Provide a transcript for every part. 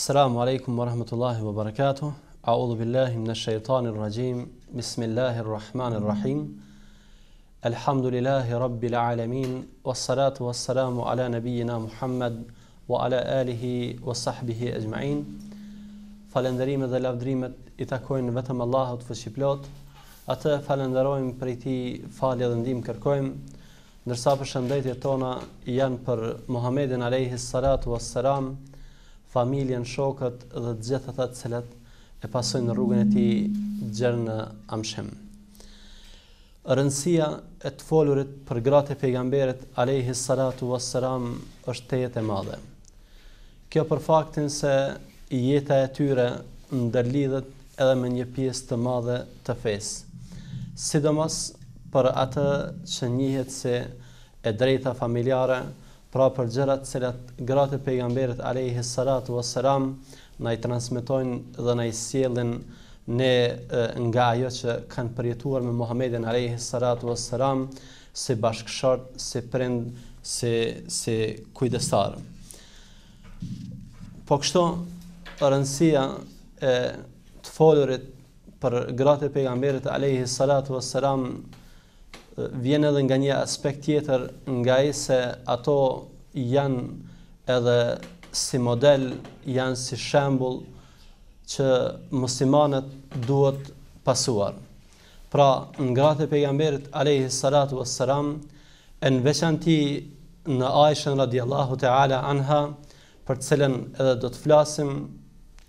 Assalamu alaikum wa rahmatullahi wa barakatuh. A'udhu billahi minash shaitanir rajim. Bismillahirrahmanirrahim rahmanir rahim. Alhamdulillahi rabbil alamin was salatu was salamu ala nabiyyina Muhammad wa ala alihi wa sahbihi ajma'in. Falendarime dhe lavdrimet i takojnë vetëm Allahut fuqiplot. Atë falenderojmë i ti fali dhe ndim kërkojmë, ndërsa për shëndetje tona janë për Muhammedin Alehi Salatu Vas Salam, familjen, shokët dhe të gjithë ata të cilët e pasojnë në rrugën e tij gjer në amshem. Rëndësia e të folurit për gratë e pejgamberit alayhi salatu vesselam është tejet e madhe. Kjo për faktin se jeta e tyre ndërlidhet edhe me një pjesë të madhe të fesë. Sidomos për atë që njihet se e drejta familjare, pra për gjërat cilat gratë e pejgamberit alayhi salatu wassalam na i transmetojnë dhe na i sjellin ne nga ajo që kanë përjetuar me Muhammedin alayhi salatu wassalam si bashkëshort, si prind, si si kujdestar. Po kështu rëndësia e të folurit për gratë e pejgamberit alayhi salatu wassalam vjen edhe nga një aspekt tjetër nga i se ato janë edhe si model, janë si shembul që muslimanët duhet pasuar. Pra, nga e pejamberit Alehi Salatu Vë Saram, e në veçan ti në Aishën radiallahu te ala anha, për cilën edhe do të flasim,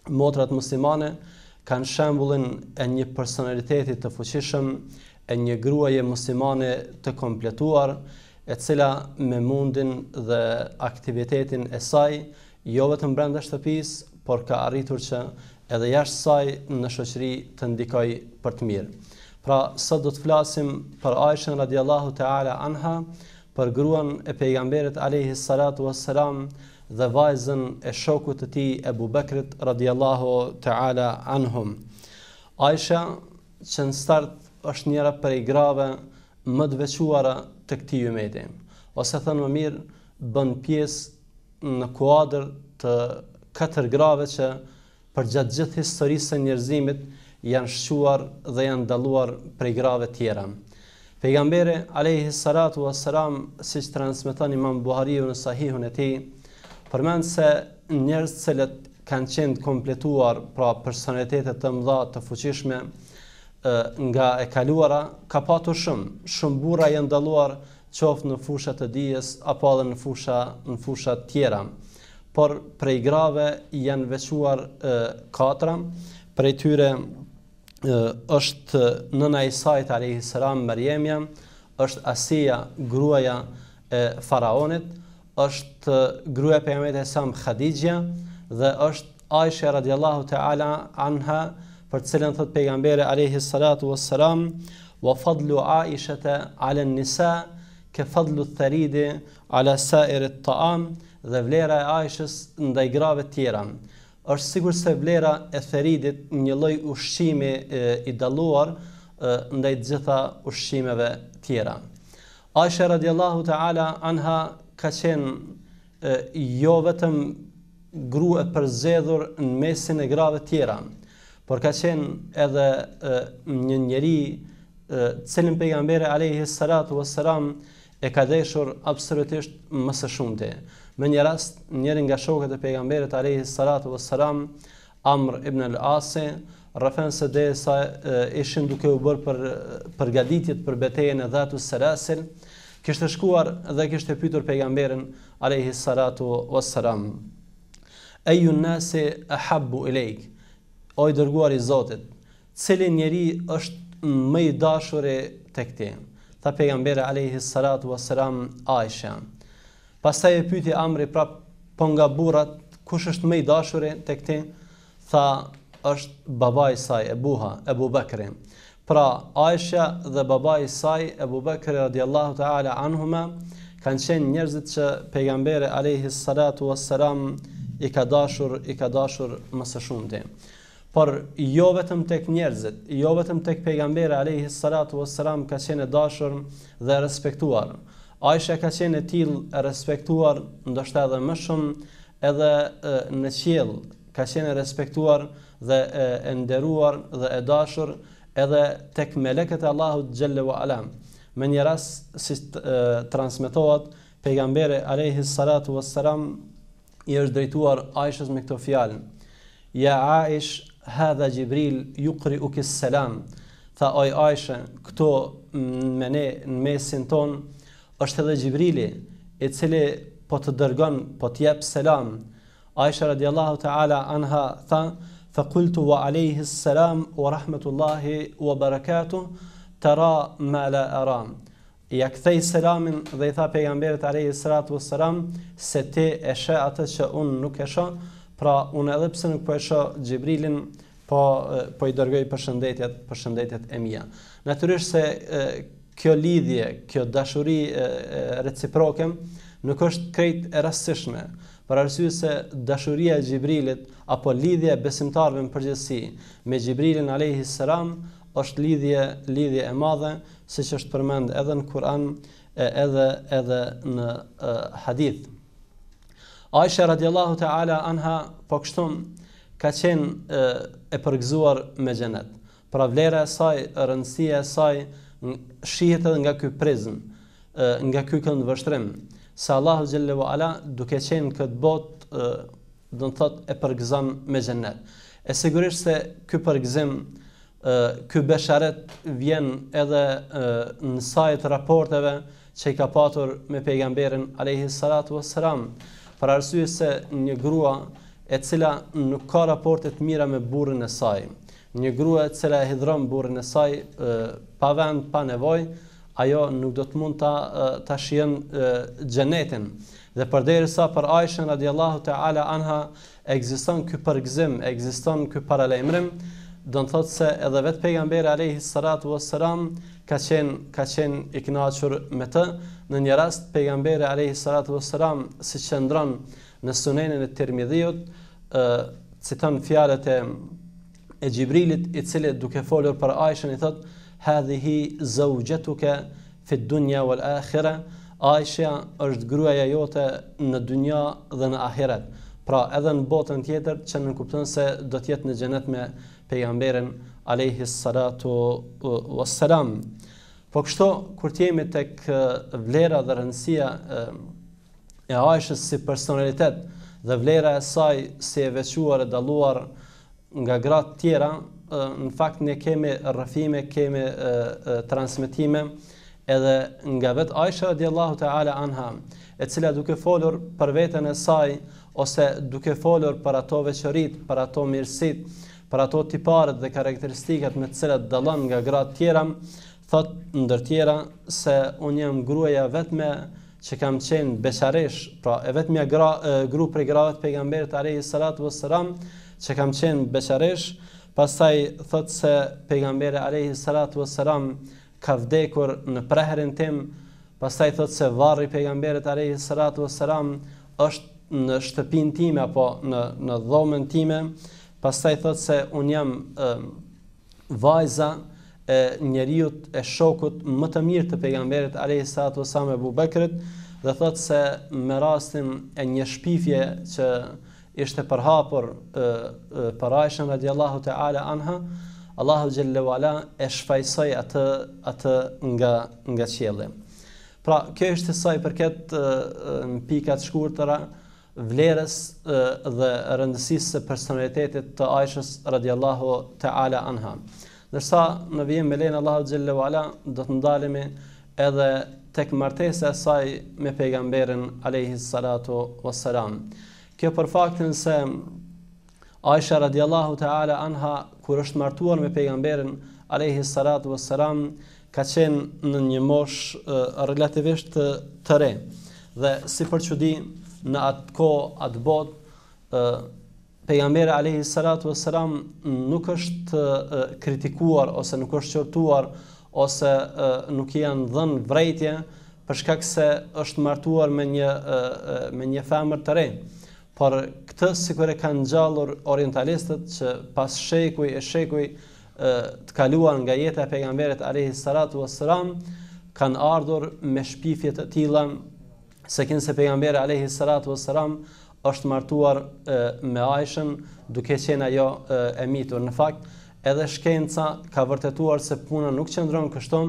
motrat muslimane kanë shembulin e një personalitetit të fuqishëm, e një gruaje muslimane të kompletuar e cila me mundin dhe aktivitetin e saj jo vetëm brenda shtëpisë, por ka arritur që edhe jashtë saj në shoqëri të ndikoj për të mirë. Pra, sot do të flasim për Aishën radhiyallahu ta'ala anha, për gruan e pejgamberit alayhi salatu wassalam dhe vajzën e shokut të tij e Bekrit radhiyallahu ta'ala anhum. Aisha, që në start është njëra për i grave më të veçuara të këti ju Ose thënë më mirë, bën pjesë në kuadrë të katër grave që për gjatë gjithë historisë e njerëzimit janë shquar dhe janë daluar për i grave tjera. Pejgamberi, Alehi Saratu Asaram, si që transmiton imam buhariju në sahihun e ti, përmenë se njerëz cilët kanë qenë kompletuar pra personalitetet të mëdha të fuqishme, nga e kaluara ka patur shumë shumë burra janë dalluar qoftë në fusha të dijes apo edhe në fusha në fusha të tjera por prej grave janë veçuar katra prej tyre e, është nëna e Isait alayhis salam Mariamja është Asia gruaja e faraonit është gruaja e pejgamberit e sam Khadijja dhe është Aisha radhiyallahu taala anha për të cilën thot pejgamberi alayhi salatu wassalam wa fadlu Aisha ta ala nisa ka fadlu thariide ala sa'ir at ta'am dhe vlera e Aishës ndaj grave të tjera është sigur se vlera e Theridit një lloj ushqimi i dalluar ndaj të gjitha ushqimeve të tjera. Aisha radhiyallahu ta'ala anha ka qenë jo vetëm grua e përzedhur në mesin e grave të tjera, por ka qenë edhe e, një njeri cilin pejgamberi alayhi salatu wassalam e ka dashur absolutisht më së shumti. Në një rast, njëri nga shokët e pejgamberit alayhi salatu wassalam, Amr ibn al-As, rrafen se dhe sa ishin duke u bërë për përgatitjet për betejën e Dhatus Salasil, kishte shkuar dhe kishte pyetur pejgamberin alayhi salatu wassalam, "Ayyun nasi ahabbu ilayk?" o i dërguar i Zotit, cili njeri është më i dashur e tek ti. Tha pejgamberi alayhi salatu wassalam Aisha. Pastaj e pyeti Amri pra për po nga burrat, kush është më i dashur tek ti? Tha është baba i saj Ebuha, e bubekri. Pra Aisha dhe baba i saj Ebu Bekri radhiyallahu ta'ala anhuma kanë qenë njerëzit që pejgamberi alayhi salatu wassalam i ka dashur, i ka dashur më së shumti por jo vetëm tek njerëzit, jo vetëm tek pejgamberi alayhi salatu wassalam ka qenë dashur dhe respektuar. Aisha ka qenë e tillë e respektuar ndoshta edhe më shumë edhe në qiell ka qenë e respektuar dhe e, nderuar dhe e dashur edhe tek meleket e Allahut xhelle ve alam. Me një rast si transmetohet pejgamberi alayhi salatu wassalam i është drejtuar Aishës me këto fjalë. Ja Aish hadha Gjibril ju kri u kisë selam, tha oj ajshë, këto me ne në mesin ton, është edhe Gjibrili, e cili po të dërgon, po të jep selam, ajshë radiallahu ta'ala anha tha, fa kultu wa alejhi selam, wa rahmetullahi, wa barakatu, të ra ma la aram. Ja këthej selamin dhe i tha pejgamberit alejhi sratu selam, se te eshe atët që unë nuk eshe, Pra unë edhe pse nuk po e shoh Xhibrilin, po po i dërgoj përshëndetjet, përshëndetjet e mia. Natyrisht se e, kjo lidhje, kjo dashuri e, e, reciproke nuk është krejt e rastishme, për arsye se dashuria e Xhibrilit apo lidhja e besimtarëve në përgjithësi me Xhibrilin alayhis salam është lidhje lidhje e madhe, siç është përmend edhe në Kur'an edhe edhe në hadith Aisha radiallahu ta'ala anha po kështum ka qenë e, e me gjenet. Pra vlera e saj, rëndësia e saj, shihet edhe nga ky prizm, nga ky kënd vështrim, se Allahu xhallahu ala duke qenë këtë botë, do të thotë e përgëzon me xhenet. E sigurisht se ky përgëzim, ky besharet vjen edhe në sajt raporteve që i ka patur me pejgamberin alayhi salatu wassalam për arsye se një grua e cila nuk ka raporte të mira me burrin e saj, një grua e cila e hidhron burrin e saj pa vend, pa nevojë, ajo nuk do të mund ta ta shijon xhenetin. Dhe përderisa për Aishën radiallahu ta'ala anha, egziston ky përgzim, egziston ky paralajmërim, do të thotë se edhe vet pejgamberi alayhi salatu wassalam ka qen ka qen i kënaqur me të në një rast pejgamberi alayhi salatu wassalam si qëndron në sunenën e Tirmidhiut ë citon fjalët e e Gjibrilit i cili duke folur për Aishën i thot hadhihi zawjatuka fi dunya wal akhirah Aisha është gruaja jote në dynja dhe në ahiret. Pra edhe në botën tjetër që nënkupton se do tjetë në gjenet me, pejgamberin alayhi salatu wassalam. Po kështu kur të jemi tek vlera dhe rëndësia e Aishës si personalitet dhe vlera e saj si e veçuar e dalluar nga gratë tjera, në fakt ne kemi rrëfime, kemi e, e, transmitime edhe nga vet Aisha radiallahu ta'ala anha, e cila duke folur për vetën e saj, ose duke folur për ato veqërit, për ato mirësit, për ato tiparet dhe karakteristikat me të cilat dallon nga gra të tjera, thot ndër tjera se un jam gruaja vetëm që kam qenë beqaresh, pra e vetëm ja gra e, gru gratë gravat pejgamberit alayhi vë Sëram, që kam qenë beqaresh, pastaj thot se pejgamberi alayhi vë Sëram, ka vdekur në preherin tim, pastaj thot se varri pejgamberit alayhi vë Sëram, është në shtëpinë time apo në në dhomën time pastaj thot se un jam e, vajza e njeriu e shokut më të mirë të pejgamberit alayhis salatu wasallam Abu dhe thot se me rastin e një shpifje që ishte përhapur për Aishën radiallahu te ala anha Allahu xhallahu ala e shfaqsoi atë atë nga nga qielli. Pra, kjo është sa i përket pikat shkurtëra e, vlerës dhe rëndësisë së personalitetit të Aishës radiallahu ta'ala anha. Ndërsa në vijem me lejnë Allahu Gjellu Ala, do të ndalimi edhe tek martese saj me pejgamberin Alehi Salatu Vassalam. Kjo për faktin se Aisha radiallahu ta'ala anha, kur është martuar me pejgamberin Alehi Salatu Vassalam, ka qenë në një mosh relativisht të, të re. Dhe si për që di, në atë ko, atë bot, e, pejgamberi alayhi salatu wassalam nuk është kritikuar ose nuk është qortuar ose e, nuk janë dhënë vërejtje për shkak se është martuar me një e, e, me një femër të re. Por këtë sikur e kanë gjallur orientalistët që pas shekuj e shekuj të kaluar nga jeta e pejgamberit alayhi salatu wassalam kanë ardhur me shpifjet e tilla se kinë se pejgamberi alayhi salatu wassalam është martuar e, me Aishën duke qenë ajo e, e mitur në fakt edhe shkenca ka vërtetuar se puna nuk qëndron kështu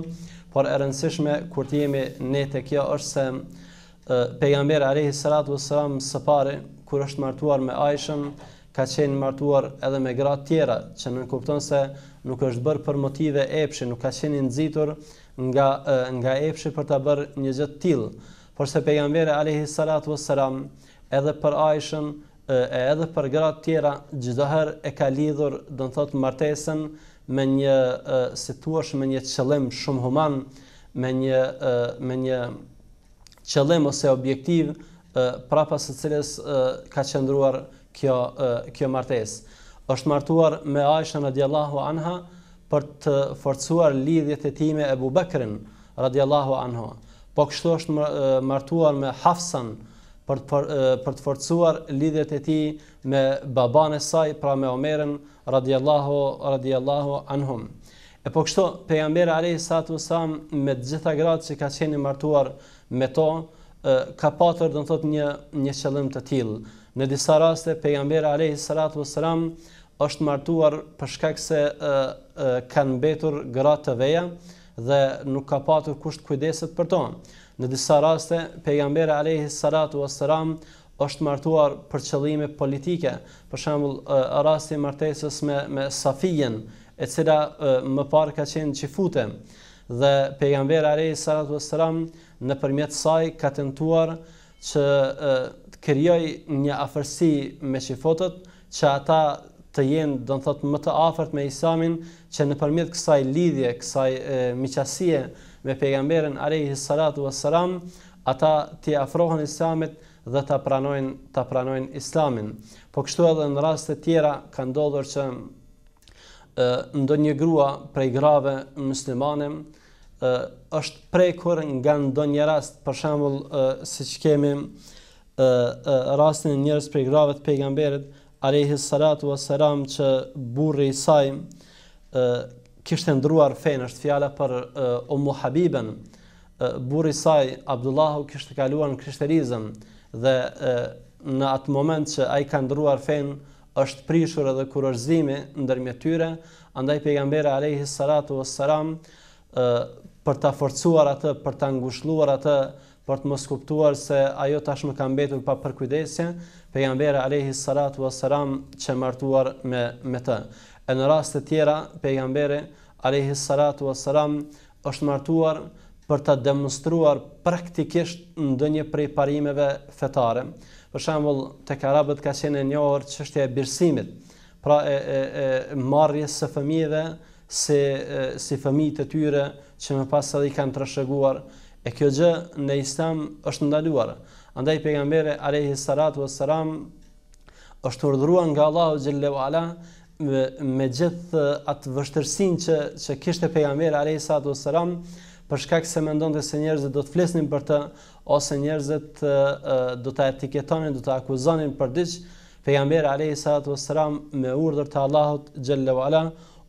por e rëndësishme kur të jemi ne te kjo është se pejgamberi alayhi salatu wassalam së pari kur është martuar me Aishën ka qenë martuar edhe me gra të tjera që nuk kupton se nuk është bërë për motive epshi nuk ka qenë nxitur nga nga epshi për ta bërë një gjë të tillë por se pejgamberi alayhi salatu wassalam edhe për Aishën e edhe për gratë tjera çdo herë e ka lidhur do të thotë martesën me një si thua me një qëllim shumë human me një me një qëllim ose objektiv prapa së cilës ka qëndruar kjo kjo martesë është martuar me Aishën radhiyallahu anha për të forcuar lidhjet e tij me Ebubekrin radhiyallahu anhu po kështu është martuar me Hafsan për të për, për të forcuar lidhjet e tij me baban e saj, pra me Omerin radhiyallahu radhiyallahu anhum. E po kështu pejgamberi alayhi salatu wasalam me të gjitha gratë që kanë qenë martuar me to ka patur do të thotë një një qëllim të tillë. Në disa raste pejgamberi alayhi salatu wasalam është martuar për shkak se kanë mbetur gratë të veja, dhe nuk ka patur kusht kujdeset për tonë. Në disa raste, pejgamberi alayhi salatu wassalam është martuar për qëllime politike, për shembull rasti i martesës me me Safijen, e cila më parë ka qenë qifute. dhe pejgamberi alayhi salatu wassalam nëpërmjet saj ka tentuar që të krijojë një afërsi me çifotët, që ata të jenë do të thotë më të afërt me Isamin që nëpërmjet kësaj lidhje, kësaj miqësie me pejgamberin alayhi salatu wassalam, ata të afrohen Isamit dhe ta pranojnë ta pranojnë Islamin. Po kështu edhe në raste të tjera ka ndodhur që ë ndonjë grua prej grave muslimane ë është prekur nga ndonjë rast, për shembull siç kemi ë rastin e njerës prej grave të pejgamberit alayhi salatu wassalam që burri i saj kishte ndruar fen është fjala për o muhabiben burri i saj Abdullahu kishte kaluar në krishterizëm dhe në atë moment që ai ka ndruar fen është prishur edhe kurorëzimi ndërmjet tyre andaj pejgamberi alayhi salatu wassalam për ta forcuar atë për ta ngushëlluar atë për të mos kuptuar se ajo tashmë ka mbetur pa përkujdesje, pejgamberi alayhi salatu wassalam që martuar me me të. E në raste tjera pejgamberi alayhi salatu wassalam është martuar për ta demonstruar praktikisht ndonjë prej parimeve fetare. Për shembull, tek arabët ka qenë një njohur çështja e birsimit, pra e, e, e marrjes së fëmijëve si si fëmijë të tyre që më pas edhe i kanë trashëguar E kjo gjë në Islam është ndaluar. Andaj pejgamberi alayhi salatu wassalam është urdhëruar nga Allahu xhallahu ala me, me gjithë atë vështërsinë që që kishte pejgamberi alayhi salatu wassalam për shkak se mendonte se njerëzit do të flesnin për të ose njerëzit do ta etiketonin, do ta akuzonin për diç, pejgamberi alayhi salatu wassalam me urdhër të Allahut xhallahu ala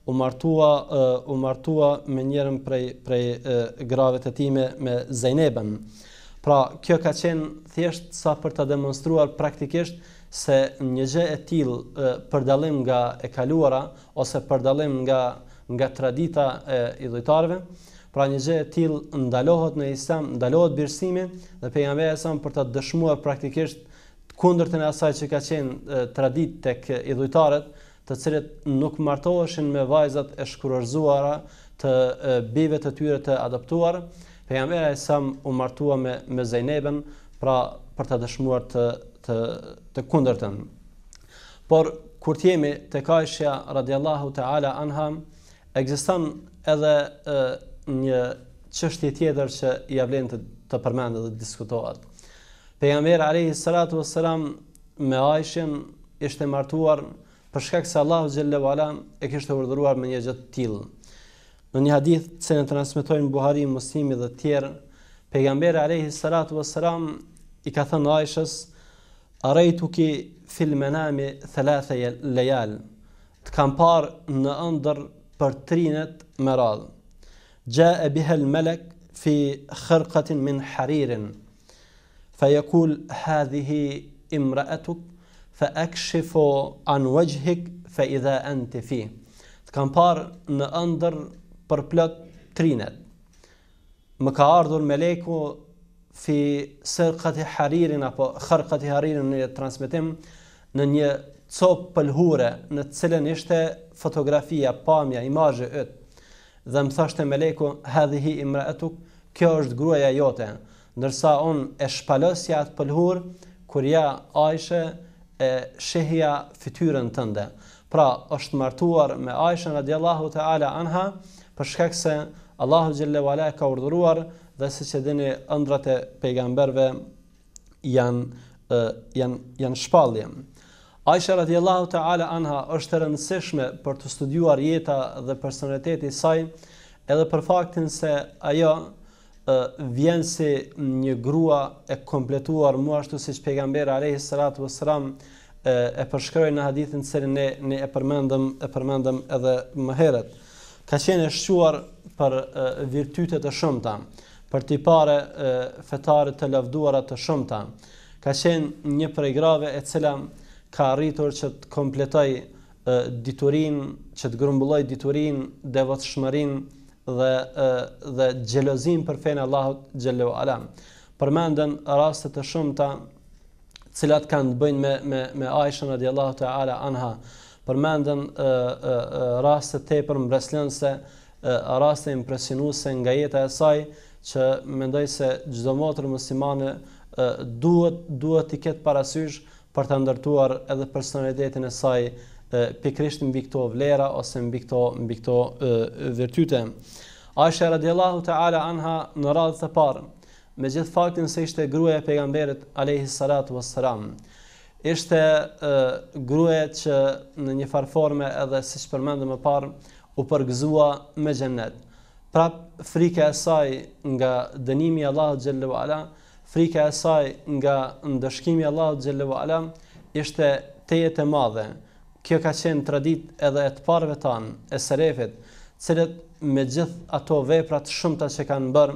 u martua u martua me njërin prej prej grave të tij me Zejneben. Pra, kjo ka qenë thjesht sa për ta demonstruar praktikisht se një gjë e tillë për dallim nga e kaluara ose për dallim nga nga tradita e idhëtarëve, pra një gjë e tillë ndalohet në Islam, ndalohet birsimi dhe pejgamberi sa për ta dëshmuar praktikisht kundërtën e asaj që ka qenë traditë tek idhujtarët, të cilët nuk martoheshin me vajzat e shkurorzuara të bijve të tyre të adoptuar, pejgamberi sa u martua me me Zejneben, pra për të dëshmuar të të të kundërtën. Por kur të jemi te Kaisha radhiyallahu taala anha, ekziston edhe e, një çështje tjetër që ia vlen të të përmendet dhe të diskutohet. Pejgamberi alayhi salatu wassalam me Aishën ishte martuar për shkak se Allahu xhallahu ala e kishte urdhëruar me një gjë të tillë. Në një hadith që e transmetojnë Buhari, Muslimi dhe të tjerë, pejgamberi alayhi salatu vesselam i ka thënë Aishës, "Araituki fil manami thalatha layal." Të kam parë në ëndër për trinet me radhë. Gja e bihel melek fi khërkatin min haririn, fa jekul hadhihi imra fa akshifu an wajhik fa idha anti fi të kam par në ëndër për plot trinet më ka ardhur me leku fi sërkët i haririn apo kërkët i haririn në jetë transmitim në një copë pëlhure në cilën ishte fotografia, pamja, imajë e ëtë dhe më thashtë e me leku hadhihi imra e tuk, kjo është gruaja jote nërsa on e shpalosja atë pëlhur, kur ja ajshe e shehja fytyrën tënde. Pra, është martuar me Aisha radiallahu ta'ala anha, për shkak se Allahu xhallahu ala ka urdhëruar dhe siç e dini ëndrat e pejgamberve janë janë janë shpallje. Aisha radiallahu ta'ala anha është e rëndësishme për të studiuar jeta dhe personaliteti i saj, edhe për faktin se ajo vjen se një grua e kompletuar mu ashtu si që pegamber Arehi Sëratë vë Sëram e përshkroj në hadithin se ne, ne e, përmendëm, e përmendëm edhe më heret. Ka qenë e shquar për virtyte të shumëta, për t'i pare fetare të lavduarat të shumëta. Ka qenë një prej grave e cila ka rritur që të kompletoj diturin, që të grumbulloj diturin, devot shmërin, dhe dhe xhelozim për fenë Allahut xhelo ala. Përmenden raste të shumta të cilat kanë të bëjnë me me me Aishën radhiyallahu ta'ala anha. Përmenden raste tepër mbreslënse, raste impresionuese nga jeta e saj që mendoj se çdo motër muslimane duhet duhet të ketë parasysh për të ndërtuar edhe personalitetin e saj pikrisht mbi këto vlera ose mbi këto mbi këto virtyte. Aisha radhiyallahu ta'ala anha në radhën të parë, me gjithë faktin se ishte gruaja e pejgamberit alayhi salatu wassalam, ishte gruaja që në një farforme forme edhe siç përmendëm më parë u përgëzua me xhennet. Pra frika e saj nga dënimi i Allahut xhallahu ala, frika e saj nga ndëshkimi i Allahut xhallahu ala ishte teje e madhe. Kjo ka qenë tradit edhe e të parve tanë, e serefit, cilët me gjithë ato veprat shumëta që kanë bërë,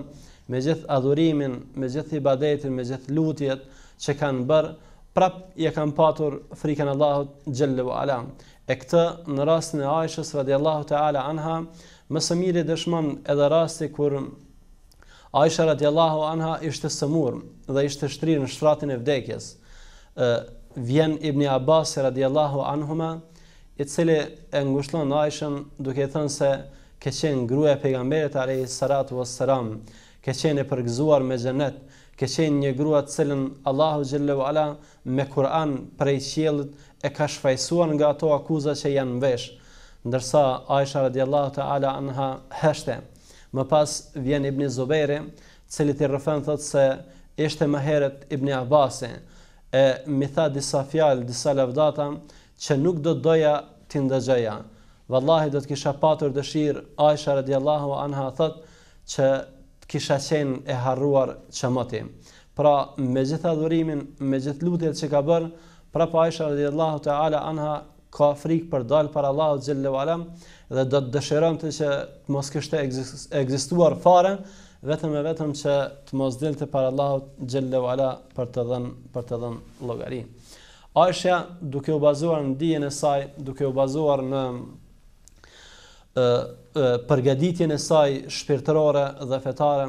me gjithë adhurimin, me gjithë i badetin, me gjithë lutjet që kanë bërë, prap je kanë patur frikën Allahut gjëllë vë ala. E këtë në rastin e ajshës vëdi Allahut e ala anha, më së mirë i dëshman edhe rasti kur Aisha i Allahut anha ishte sëmur dhe ishte shtrirë në shtratin e vdekjes vjen Ibni Abbas radhiyallahu anhuma, i cili e ngushlon Aishën duke thënë se ke qenë grue pejgamberit a saratu vë saram, ke qenë e përgzuar me xhenet ke qenë një grua cilën Allahu Gjellu Ala me Kur'an prej qjellët e ka shfajsuar nga ato akuza që janë vesh, ndërsa Aisha radhiyallahu ta'ala anha heshte. Më pas vjen Ibni Zuberi, cili të rëfen thot se ishte më heret Ibni Abbasin, e mi tha disa fjalë, disa lavdata që nuk do të doja t'i ndajja. Wallahi do të kisha patur dëshirë Aisha radhiyallahu anha thot që të kisha qenë e harruar çamati. Pra me gjithë adhurimin, me gjithë lutjet që ka bën, pra pa Aisha radhiyallahu taala anha ka frik për dal para Allahut xhallahu alam dhe do të dëshironte që mos kishte ekzistuar fare, vetëm e vetëm që të mos dilë të për Allahut gjëllë ala për të dhënë për të dhën logari. Aisha duke u bazuar në dijen e saj, duke u bazuar në përgaditjen e saj shpirtërore dhe fetare,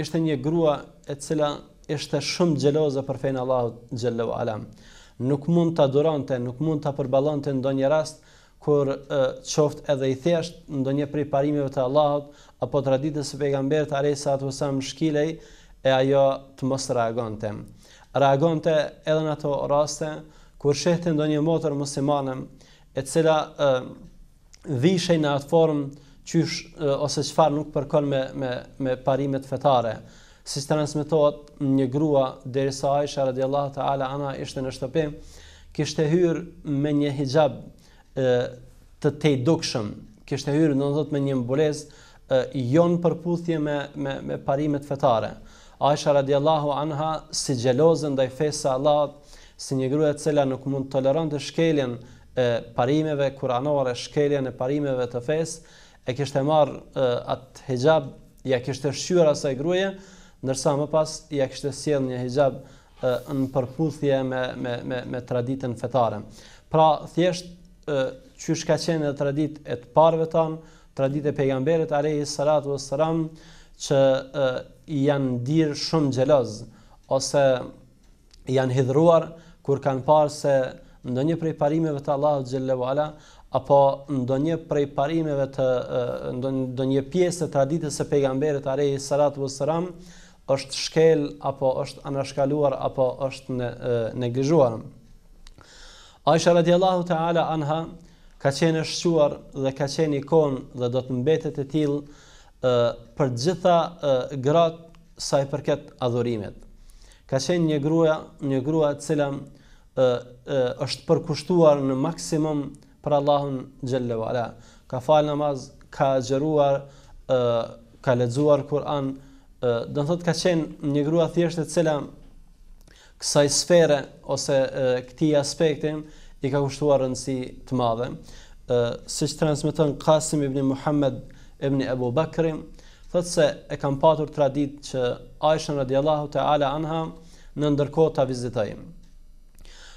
ishte një grua e cila ishte shumë xheloze për fein Allahut xhallahu alam. Nuk mund ta duronte, nuk mund ta përballonte ndonjë rast, kur çoft edhe i thjesht ndonjë prej parimeve të Allahut apo traditës së pejgamberit Aresa atu sa më shkilej e ajo të mos reagonte. Reagonte edhe në ato raste kur shehte ndonjë motor musliman e cila vishej në atë formë qysh e, ose qëfar nuk përkon me me me parimet fetare. Si transmetohet një grua derisa Aisha radhiyallahu taala ana ishte në shtëpi kishte hyrë me një hijabë të të dukshëm, kështë e hyrë në nëzot me një mbules jonë përputhje me, me, me parimet fetare. Aisha radiallahu anha, si gjelozën dhe i fesë Allah, si një gruja cila nuk mund tolerant të shkeljen e parimeve, kur shkeljen e parimeve të fesë, e kështë e marë atë hijab, ja kështë e shqyra sa i gruja, nërsa më pas, ja kështë e sjedhë një hijab në përputhje me, me, me, me traditën fetare. Pra, thjeshtë, që ka qenë dhe tradit e të parve ton, tradit e pejgamberit, alej salatu sëram, që janë dirë shumë gjelozë, ose janë hidruar, kur kanë parë se ndo një prej parimeve të Allah të gjellë apo ndo një prej parimeve të, ndo një pjesë të traditës e pejgamberit, alej i salatu sëram, është shkel, apo është anashkaluar, apo është në, në Aisha radiallahu ta'ala anha ka qenë shquar dhe ka qenë ikon dhe do të mbetet e til uh, për gjitha uh, grat sa i përket adhurimet. Ka qenë një grua, një grua cila uh, uh, është përkushtuar në maksimum për Allahun gjellë vala. Ka falë namaz, ka gjëruar, uh, ka ledzuar Kur'an, uh, dënë thotë ka qenë një grua thjeshtë cila kësaj sfere ose këtij aspekti i ka kushtuar rëndësi të madhe. Ëh siç transmeton Qasim ibn Muhammad ibn Abu Bakr, thotë se e kanë patur tradit që Aisha radhiyallahu taala anha në ndërkohë ta vizitoi.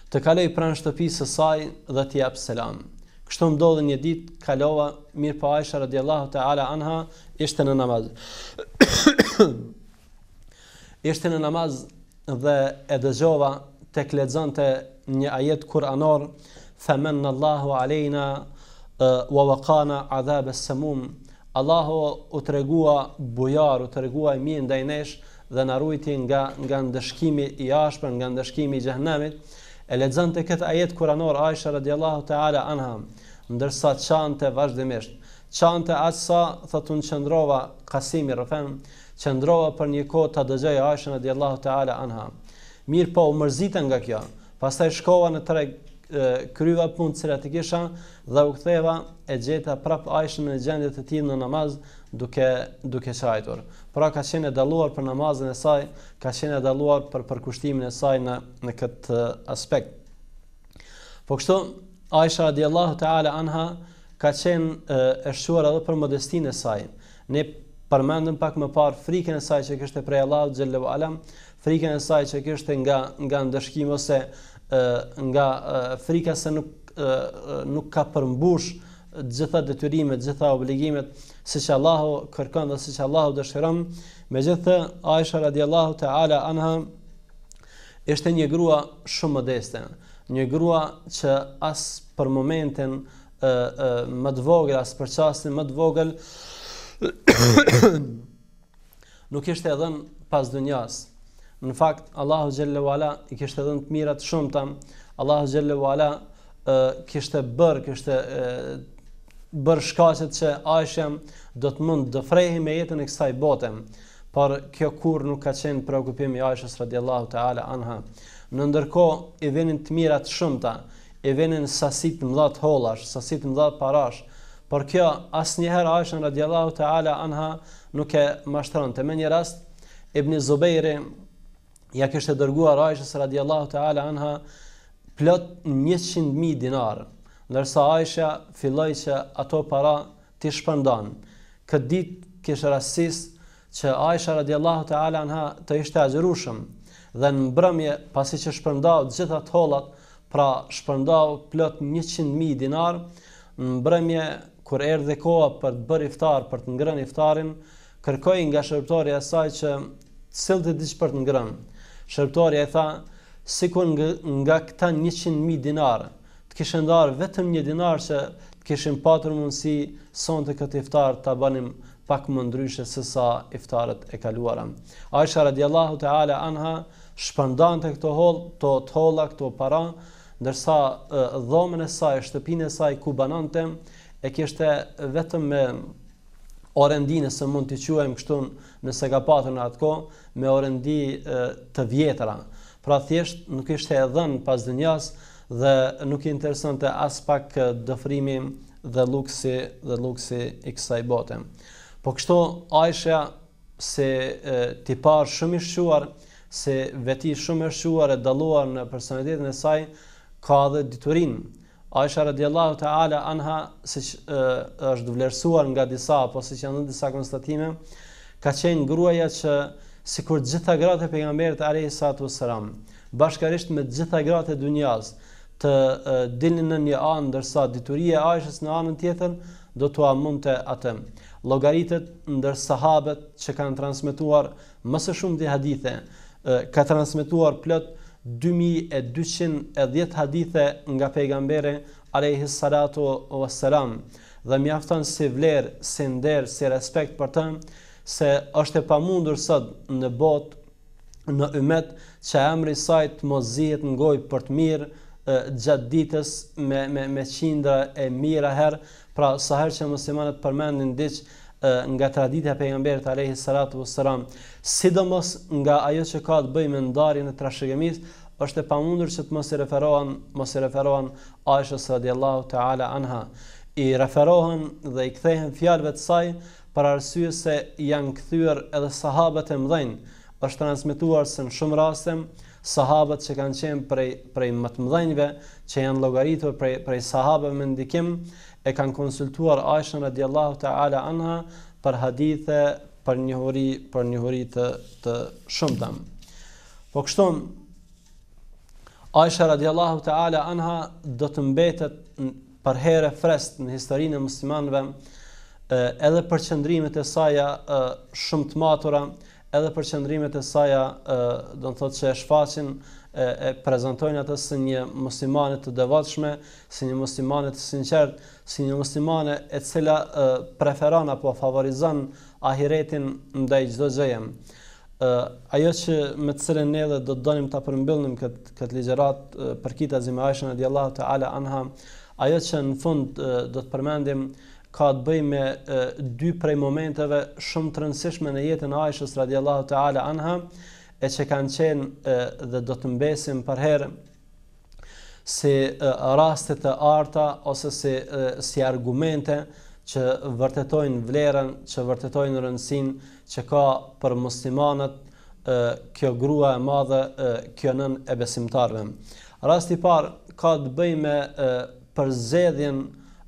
Të kaloi pranë shtëpisë së saj dhe t'i jap selam. Kështu ndodhi një ditë, kalova mirë pa po Aisha radhiyallahu taala anha ishte në namaz. ishte në namaz dhe e dëgjova të kledzante një ajet kuranor, Femen në Allahu alejna, wa azab adhabe sëmum, Allahu u të regua bujar, u të regua i minë dajnesh dhe në rujti nga, nga ndëshkimi i ashpër, nga ndëshkimi i gjëhnamit, e ledzën të këtë ajet kuranor, Aisha radiallahu ta'ala anham, ndërsa qanë të vazhdimisht, qanë të sa, thëtë unë qëndrova, kasimi rëfenë, qëndrova për një kohë ta dëgjoj Aishën radiallahu taala anha. Mirë po u mërzitën nga kjo. Pastaj shkova në treg kryva punë të cilat i kisha dhe u ktheva e gjeta prap Aishën në gjendje të tillë në namaz duke duke qajtur. Pra ka qenë dalluar për namazin e saj, ka qenë dalluar për përkushtimin e saj në në këtë aspekt. Po kështu Aisha radiallahu ta'ala anha ka qenë e shuar edhe për modestin e saj. Ne përmendëm pak më parë frikën e saj që kështë e prej Allah të alam, frikën e saj që kështë nga, nga ndërshkim ose nga frika se nuk, nuk ka përmbush gjitha detyrimet, gjitha obligimet, si që Allah të kërkën dhe si që Allah të dëshirëm, me gjithë Aisha radiallahu të ala anha, ishte një grua shumë më deste, një grua që asë për momentin, e e më të vogël as për çastin më të vogël nuk ishte edhe në pas dënjas. Në fakt, Allahu Gjellu Ala i kishte edhe në të mirat shumë tam. Allahu Gjellu Ala kishte bërë, kishte bërë shkashet që ashem do të mund dëfrehi me jetën e kësaj botem. Por kjo kur nuk ka qenë preokupim i ashes radiallahu ta'ala anha. Në ndërko, i venin të mirat shumë ta, i venin sasit mëdhat holash, sasit mëdhat parash, por kjo asnjëherë Aisha radhiyallahu ta'ala anha nuk e mashtronte. Me një rast Ibn Zubejri ja kështë dërguar Aishës radhiyallahu ta'ala anha plot 100000 dinarë, ndërsa Aisha filloi që ato para ti shpëndon. Kët ditë kështë rastis që Aisha radhiyallahu ta'ala anha të ishte agjërushëm dhe në mbrëmje pasi që shpërndau të gjitha të hollat, pra shpërndau plot 100000 dinarë, në mbrëmje kur erdhi koha për të bërë iftar, për të ngrënë iftarin, kërkoi nga shërbëtori i saj që sillte diçka për të ngrënë. Shërbëtori i tha, sikur nga këta 100.000 dinar, të kishin ndarë vetëm një dinar që të kishin patur mundësi sonte këtë iftar ta banim pak më ndryshe se sa iftarët e kaluara. Aisha radiallahu ta'ala anha shpëndan të këto hol, të tola, këto para, ndërsa dhomën e saj, shtëpinë e saj ku banante, e kishte vetëm me orendi nëse mund të quajmë kështu nëse ka patur në atë kohë me orendi të vjetra. Pra thjesht nuk ishte e dhën pas dënjas dhe nuk i interesonte as pak dëfrimi dhe luksi dhe luksi i kësaj bote. Po kështu Aisha se ti pa shumë i shquar, se veti shumë e shquar e dalluar në personalitetin e saj ka dhe diturinë Aisha radiallahu ta'ala anha si që është vlerësuar nga disa, po si që janë në disa konstatime, ka qenë gruaja që si kur gjitha gratë e pegamberit Arehi Satu Sëram, bashkarisht me gjitha gratë e dunjas, të dilin në një anë, ndërsa diturie Aishës në anën tjetër, do të amun të atëm. Logaritet ndër sahabet që kanë transmituar mësë shumë të hadithe, ka transmituar plëtë, 2210 hadithe nga pejgamberi alayhi salatu wassalam dhe mjafton si vlerë, si nder, si respekt për të se është e pamundur sot në botë në ummet që emri i saj të mos zihet ngojë për të mirë gjatë ditës me me me qindra e mira herë, pra sa herë që muslimanët përmendin diç nga tradita e pejgamberit alayhi salatu wassalam, sidomos nga ajo që ka të bëjë me ndarjen e trashëgimisë, është e pamundur që të mos i referohen, mos i referohen Aisha radhiyallahu taala anha, i referohen dhe i kthehen fjalëve të saj për arsye se janë kthyer edhe sahabët e mëdhenj është transmituar se në shumë rastem sahabët që kanë qenë prej prej më të mëdhenjve që janë llogaritur prej prej sahabëve me ndikim e kanë konsultuar Aishën radhiyallahu ta'ala anha për hadithe për njëhuri për njëhuri të të të shumtë. Po kështon Aisha radhiyallahu ta'ala anha do të mbetet për herë frest në historinë e muslimanëve edhe për çndrimet e saj shumë të matura edhe për qëndrimet e saja, do në thotë që e shfaqin, e, e prezentojnë atës si një muslimane të devotshme, si një muslimane të sinqert, si një muslimane e cila e, preferan apo favorizan ahiretin ndaj çdo gjëje. gjëjem. Ajo që me të cilën ne dhe do të donim të përmbëllnim këtë këtë ligjerat për kita zime ajshën e djallahu të ala anha, ajo që në fund do të përmendim ka të bëj me dy prej momenteve shumë të rëndësishme në jetën e Aishës radhiyallahu taala anha e që kanë qenë dhe do të mbesim për herë se rastet e arta ose se si argumente që vërtetojnë vlerën, që vërtetojnë rëndësinë që ka për muslimanët kjo grua e madhe, kjo nën e besimtarëve. Rasti i parë ka të bëjë me përzedhjen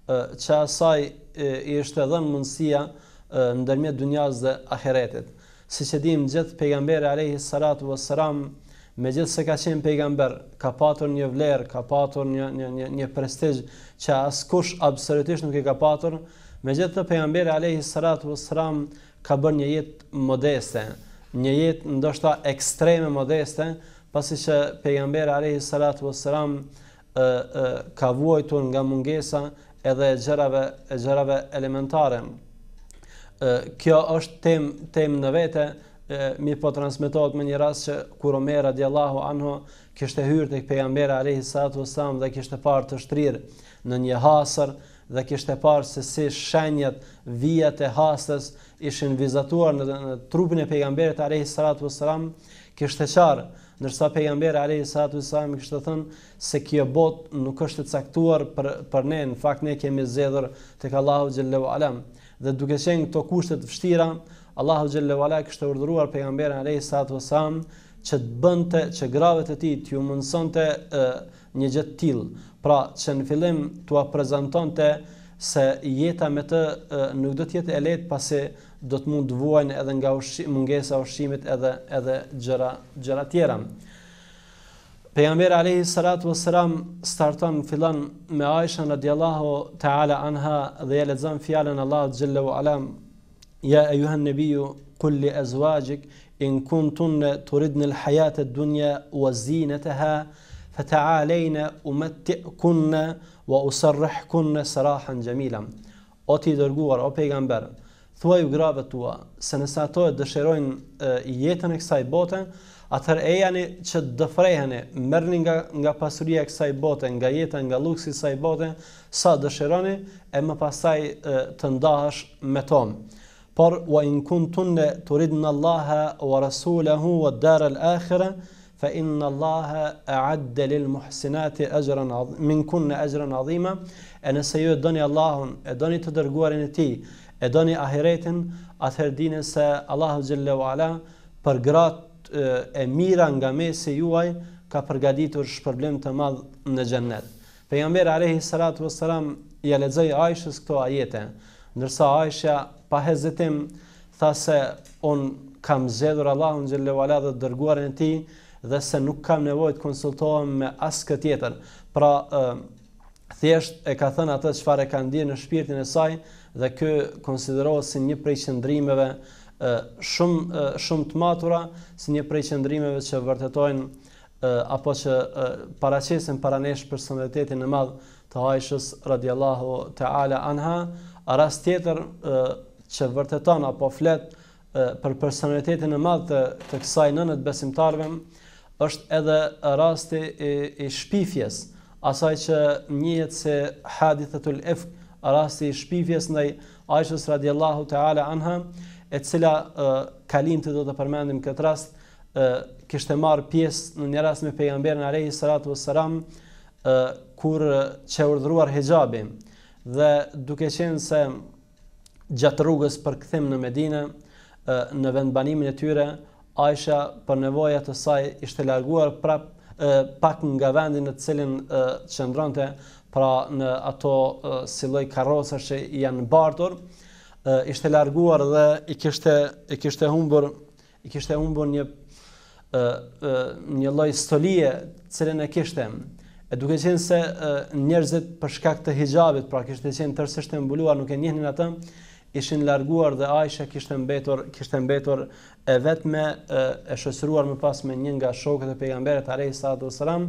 që asaj i është në mundësia ndërmjet dunjas dhe ahiretit. Siç e dimë gjithë pejgamberi alayhi salatu wassalam me gjithë se ka qenë pejgamber, ka patur një vlerë, ka patur një një një një prestigj që askush absolutisht nuk e ka patur, me gjithë të pejgamberi alayhi salatu wassalam ka bërë një jetë modeste, një jetë ndoshta ekstreme modeste, pasi që pejgamberi alayhi salatu wassalam ka vuajtur nga mungesa edhe e gjërave gjërave elementare. Kjo është tem tem në vete, më po transmetohet në një rast që kur Omer radiallahu anhu kishte hyrë tek pejgamberi alayhi salatu wasallam dhe kishte parë të shtrirë në një hasër dhe kishte parë se si shenjat vijat e hasës ishin vizatuar në, në trupin e pejgamberit alayhi salatu wasallam kishte qarë ndërsa pejgamberi alayhi salatu wasallam kishte thënë se kjo botë nuk është e caktuar për për ne, në fakt ne kemi zëdhur tek Allahu xhallahu alam. Dhe duke qenë këto kushte të vështira, Allahu xhallahu alaj kishte urdhëruar pejgamberin alayhi salatu që të bënte që gravet e tij të u mundsonte një gjë të tillë. Pra, që në fillim t'ua prezantonte se jeta me të nuk do të jetë e lehtë pasi do të mund të edhe nga ushi, mungesa ushqimit edhe edhe gjera gjëra tjera. Pejgamberi alayhi salatu wassalam starton fillon me Aisha radhiyallahu ta'ala anha dhe ja lexon fjalën Allahu xhalla wa alam ja ayuha an-nabiy qul li azwajik in kuntun turidn al-hayat ad-dunya wa zinataha fata'alayn umatti'kun wa usarrihkun sarahan jamilan o ti dërguar o pejgamber thuaj u grave tua, se nëse ato e dëshirojnë jetën e kësaj bote, atër e janë që dëfrejheni, mërni nga, nga e kësaj bote, nga jetën, nga luksi kësaj bote, sa dëshironi, e më pasaj e, të ndahësh me tomë. Por, wa in kun tunne të ridnë wa rasulehu, wa dherë al-akhire, fa inna Allahe e adde lil muhsinati min kun në e gjëra adhima, e nëse ju e doni Allahun, e doni të dërguarin e ti, e doni ahiretin, atëherë dini se Allahu xhallahu ala për gratë e mira nga mesi juaj ka përgatitur shpërblim të madh në xhennet. Pejgamberi alayhi salatu wassalam ia lexoi Aishës këto ajete, ndërsa Aisha pa hezitim tha se un kam zëdur Allahun xhallahu ala dhe dërguarin e tij dhe se nuk kam nevojë të konsultohem me askë tjetër. Pra thjesht e ka thënë atë çfarë ka ndier në shpirtin e saj dhe kjo konsiderohet si një prej qëndrimeve shumë shumë të matura si një prej qëndrimeve që vërtetojnë apo që paraqesin nesh personalitetin e madh të Aishës radhiyallahu ta'ala anha rast tjetër që vërteton apo flet për personalitetin e madh të të kësaj nënë të besimtarëve është edhe rasti i, i shpifjes shpifjes asaj që njëhet se hadithatul ifk rasti i shpifjes ndaj Aishës radhiyallahu ta'ala anha, e cila kalim të do të përmendim këtë rast, uh, kështë e marë pjesë në një rast me pejgamberin Arehi Saratu Saram, kur uh, që urdhruar hijabim, dhe duke qenë se gjatë rrugës për këthim në Medinë në vendbanimin e tyre, Aisha për nevoja të saj ishte larguar prapë pak nga vendi në të cilin qëndronte pra në ato si lloj karrosash që janë bartur ishte larguar dhe i kishte i kishte humbur i kishte humbur një një lloj stolie të e kishte e duke qenë se njerëzit për shkak të hijabit pra kishte qenë tërësisht e mbuluar nuk e njehnin atë ishin larguar dhe Aisha kishte mbetur kishte mbetur e vetme e shoqëruar më pas me një nga shokët e pejgamberit Ali Sadu selam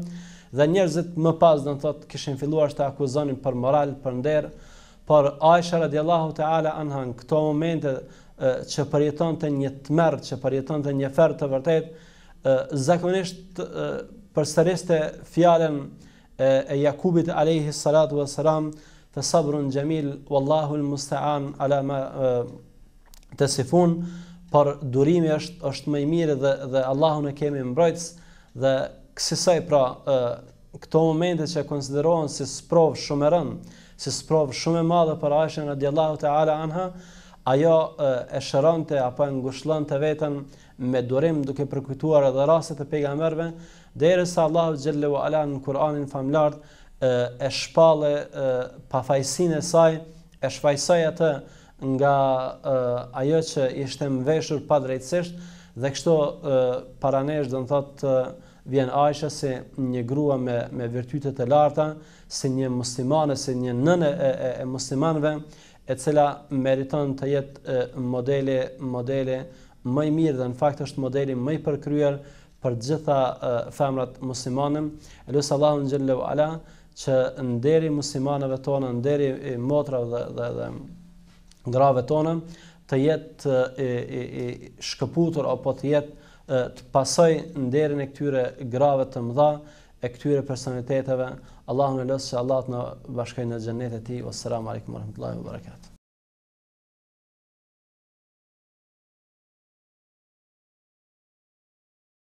dhe njerëzit më pas do të thotë kishin filluar të akuzonin për moral, për nder, por Aisha radhiyallahu taala anha në këto momente që përjetonte një tmerr, që përjetonte një fer të vërtet, zakonisht përsëriste fjalën e Jakubit alayhi salatu wasalam të sabrun gjemil, wallahu l-musta'an, ala ma të sifun, por durimi është, është më mirë dhe, dhe Allahu në kemi mbrojtës, dhe kësisaj pra këto momente që konsiderohen si sprov shumë e rënd, si sprov shumë e madhe për ashen në djallahu të ala anha, ajo e shërën të apo e ngushlon të vetën me durim duke përkujtuar edhe rastet e pejgamberve, deri sa Allahu xhallahu ala në Kur'anin famlart e shpallë pafajsinë e saj, e shfaqsoi atë nga e, ajo që ishte mveshur pa dhe kështu para nesh do të thotë vjen Aisha si një grua me me virtyte të larta, si një muslimane, si një nënë e, e, e muslimanëve e cila meriton të jetë modele modele më mirë dhe në fakt është modeli më i përkryer për të gjitha femrat muslimane. Elusallahu xhallahu ala që nderi muslimanëve tonë, nderi motrave dhe dhe dhe grave tonë të jetë i, i, i shkëputur apo të jetë të pasoj nderin e këtyre grave të mëdha e këtyre personaliteteve. Allahu në lësë që Allah të në bashkojnë në gjennet e ti. Wassalamu alaykum wa rahmatullahi wa barakatuh.